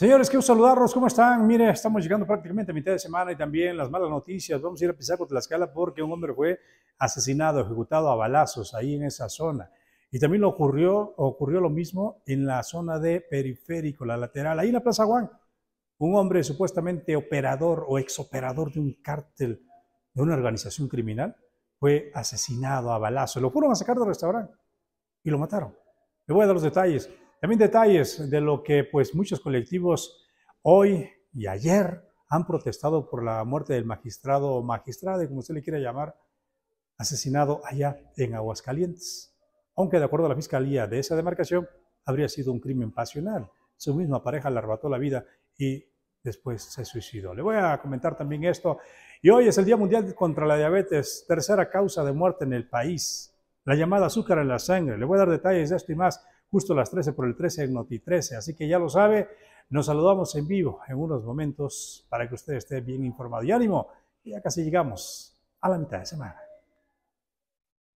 Señores, quiero saludarlos. ¿Cómo están? Mire, estamos llegando prácticamente a mitad de semana y también las malas noticias. Vamos a ir a empezar con Tlaxcala porque un hombre fue asesinado, ejecutado a balazos ahí en esa zona. Y también ocurrió, ocurrió lo mismo en la zona de periférico, la lateral, ahí en la Plaza Juan. Un hombre supuestamente operador o exoperador de un cártel, de una organización criminal, fue asesinado a balazos. Lo fueron a sacar del restaurante y lo mataron. Le voy a dar los detalles. También detalles de lo que pues muchos colectivos hoy y ayer han protestado por la muerte del magistrado o magistrada, como usted le quiera llamar, asesinado allá en Aguascalientes. Aunque de acuerdo a la fiscalía de esa demarcación, habría sido un crimen pasional. Su misma pareja le arrebató la vida y después se suicidó. Le voy a comentar también esto. Y hoy es el Día Mundial contra la Diabetes, tercera causa de muerte en el país. La llamada azúcar en la sangre. Le voy a dar detalles de esto y más justo las 13 por el 13 en Noti 13. Así que ya lo sabe, nos saludamos en vivo en unos momentos para que usted esté bien informado. Y ánimo, ya casi llegamos a la mitad de semana.